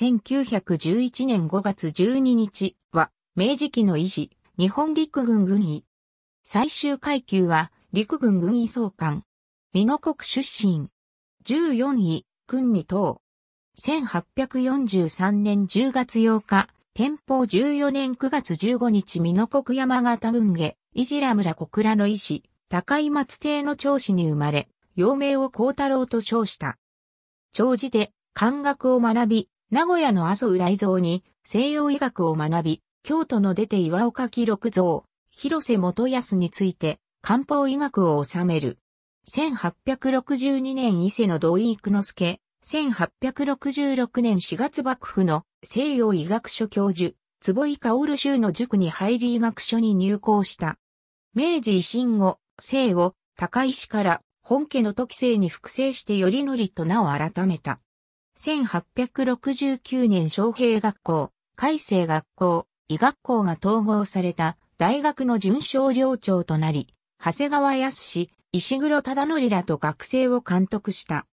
1911年5月12日は、明治期の維持、日本陸軍軍医。最終階級は、陸軍軍医総監。美濃国出身。14位、軍に等。1843年10月8日、天保14年9月15日美濃国山形軍下、伊ジ良村小倉の医師、高井松邸の長子に生まれ、幼名を幸太郎と称した。長寺で、漢学を学び、名古屋の阿蘇浦井蔵に西洋医学を学び、京都の出て岩岡記録像、広瀬元康について、漢方医学を治める。1862年伊勢の土井育之助、1866年4月幕府の西洋医学書教授、坪井薫州の塾に入り医学書に入校した。明治維新後、姓を高石から本家の時姓に複製して頼りと名を改めた。1869年昌平学校、海星学校、医学校が統合された大学の準省寮長となり、長谷川康石黒忠則らと学生を監督した。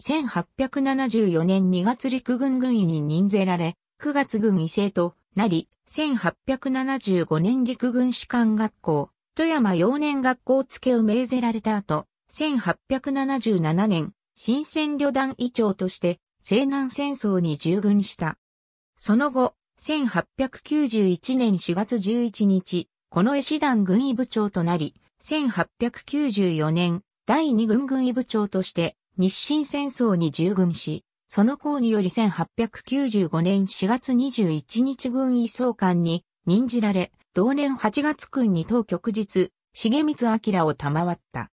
1874年2月陸軍軍医に任ぜられ、9月軍医生となり、1875年陸軍士官学校、富山幼年学校付けを命ぜられた後、1877年、新鮮旅団医長として西南戦争に従軍した。その後、1891年4月11日、この絵師団軍医部長となり、1894年、第2軍軍医部長として、日清戦争に従軍し、その後により1895年4月21日軍医総監に任じられ、同年8月軍に当局日、重光明を賜った。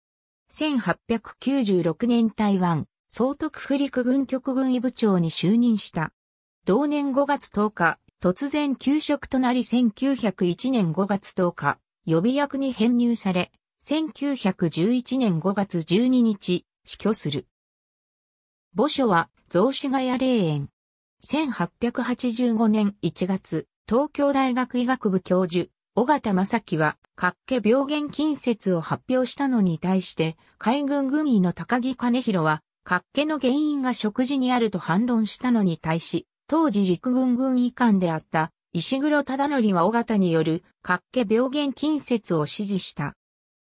1896年台湾、総督府陸軍局軍医部長に就任した。同年5月10日、突然休職となり1901年5月10日、予備役に編入され、1911年5月12日、死去する。墓所は、雑司ヶ谷霊園。1885年1月、東京大学医学部教授、尾形正樹は、各家病原近説を発表したのに対して、海軍軍医の高木兼弘は、活気の原因が食事にあると反論したのに対し、当時陸軍軍医官であった石黒忠則は尾形による活気病原近接を支持した。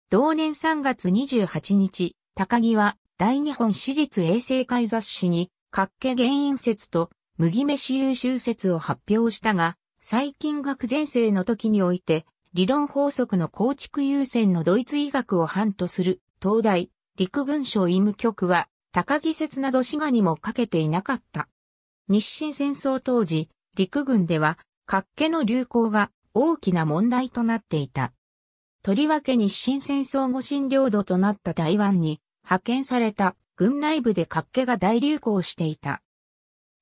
同年3月28日、高木は大日本私立衛生会雑誌に活気原因説と麦飯優秀説を発表したが、最近学前生の時において、理論法則の構築優先のドイツ医学を反とする東大陸軍省医務局は高木節など滋賀にもかけていなかった。日清戦争当時、陸軍では、活気の流行が大きな問題となっていた。とりわけ日清戦争後新領土となった台湾に派遣された軍内部で活気が大流行していた。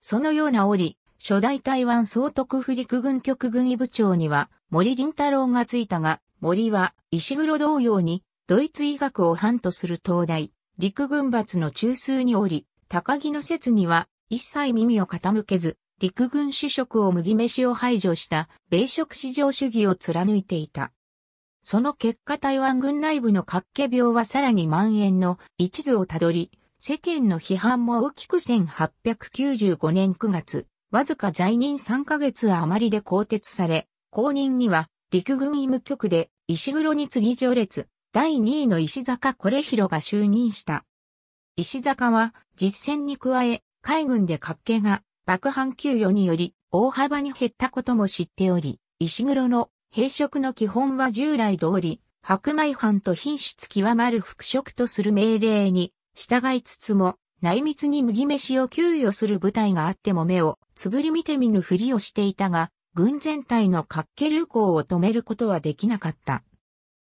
そのような折、初代台湾総督府陸軍局軍医部長には森林太郎がついたが、森は石黒同様にドイツ医学を範とする東大、陸軍閥の中枢におり、高木の説には一切耳を傾けず、陸軍主食を麦飯を排除した米食市場主義を貫いていた。その結果台湾軍内部の活気病はさらに蔓延の一途をたどり、世間の批判も大きく1895年9月、わずか在任3ヶ月余りで更迭され、後任には陸軍医務局で石黒に次序列、第2位の石坂これ広が就任した。石坂は実戦に加え、海軍で活計が爆破給与により大幅に減ったことも知っており、石黒の兵職の基本は従来通り、白米藩と品質極まる復職とする命令に従いつつも、内密に麦飯を給与する部隊があっても目をつぶり見て見ぬふりをしていたが、軍全体の活計。流行を止めることはできなかった。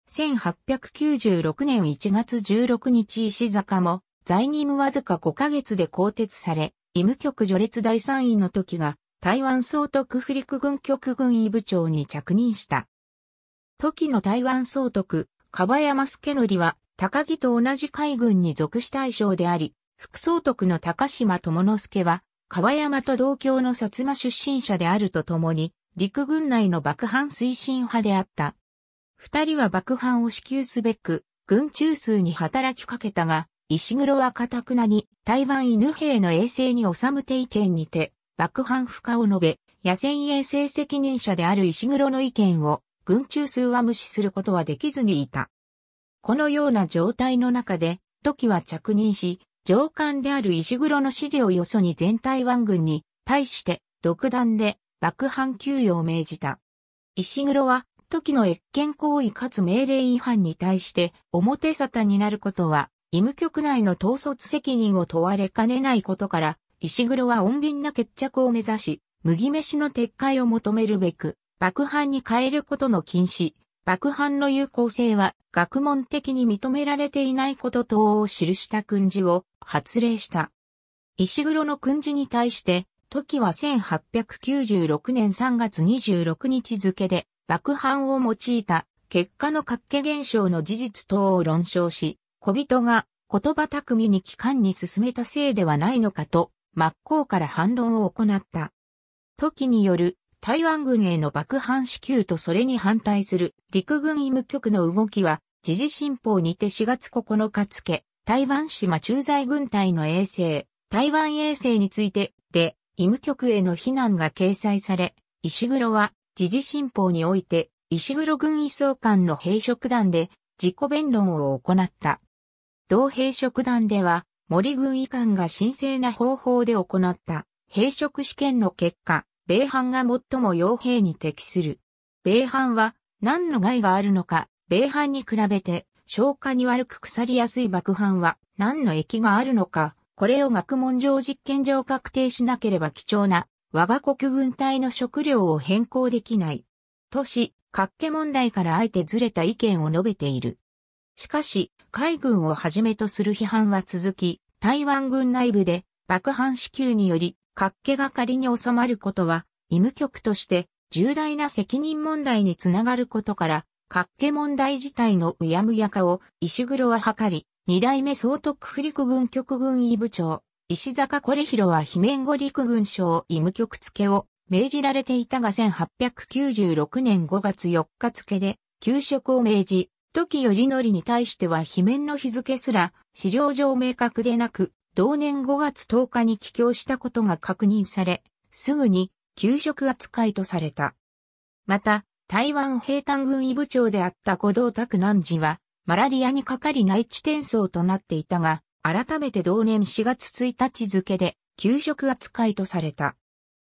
1896年1月16日石坂も、在任わずか5ヶ月で更迭され、医務局序列第3位の時が、台湾総督府陸軍局軍医部長に着任した。時の台湾総督、樺山助則は、高木と同じ海軍に属した大将であり、副総督の高島智之助は、河山と同郷の薩摩出身者であるとともに、陸軍内の爆破推進派であった。二人は爆犯を支給すべく、軍中枢に働きかけたが、石黒はかくなに台湾犬兵の衛星に収む意見にて、爆犯不可を述べ、野戦衛星責任者である石黒の意見を、軍中枢は無視することはできずにいた。このような状態の中で、時は着任し、上官である石黒の指示をよそに全台湾軍に対して独断で爆犯給与を命じた。石黒は時の越権行為かつ命令違反に対して表沙汰になることは、義務局内の統率責任を問われかねないことから、石黒は穏便な決着を目指し、麦飯の撤回を求めるべく、爆犯に変えることの禁止、爆犯の有効性は学問的に認められていないこと等を記した訓示を発令した。石黒の訓示に対して、時は1896年3月26日付で、爆犯を用いた結果の活気現象の事実等を論証し、小人が言葉巧みに機関に進めたせいではないのかと、真っ向から反論を行った。時による台湾軍への爆犯支給とそれに反対する陸軍医務局の動きは、時事新報にて4月9日付、台湾島駐在軍隊の衛星、台湾衛星について、で、医務局への非難が掲載され、石黒は時事新報において、石黒軍医総監の兵職団で自己弁論を行った。同兵職団では、森軍医官が神聖な方法で行った兵職試験の結果、米藩が最も傭兵に適する。米藩は何の害があるのか、米藩に比べて消化に悪く腐りやすい爆藩は何の益があるのか、これを学問上実験上確定しなければ貴重な我が国軍隊の食料を変更できない。とし、各家問題からあえてずれた意見を述べている。しかし、海軍をはじめとする批判は続き、台湾軍内部で爆破支給により、各家が仮に収まることは、医務局として重大な責任問題につながることから、各家問題自体のうやむや化を石黒は図り、二代目総督府陸軍局軍医部長、石坂これひろは罷免後陸軍省医務局付を命じられていたが1896年5月4日付で休職を命じ、時よりのりに対しては罷免の日付すら資料上明確でなく、同年5月10日に帰郷したことが確認され、すぐに休職扱いとされた。また、台湾兵坦軍医部長であった五道拓南寺は、マラリアにかかり内地転送となっていたが、改めて同年4月1日付で給食扱いとされた。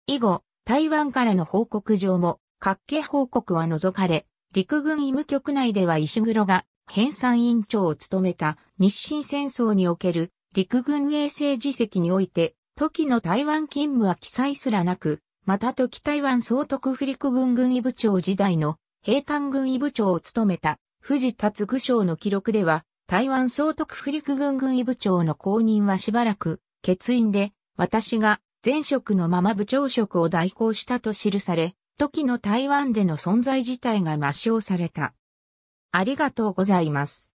以後、台湾からの報告上も、各家報告は除かれ、陸軍医務局内では石黒が編纂委員長を務めた日清戦争における陸軍衛生自責において、時の台湾勤務は記載すらなく、また時台湾総督府陸軍軍医部長時代の平坦軍医部長を務めた藤達嗣将の記録では、台湾総督府陸軍軍医部長の公認はしばらく、欠員で、私が前職のまま部長職を代行したと記され、時の台湾での存在自体が抹消された。ありがとうございます。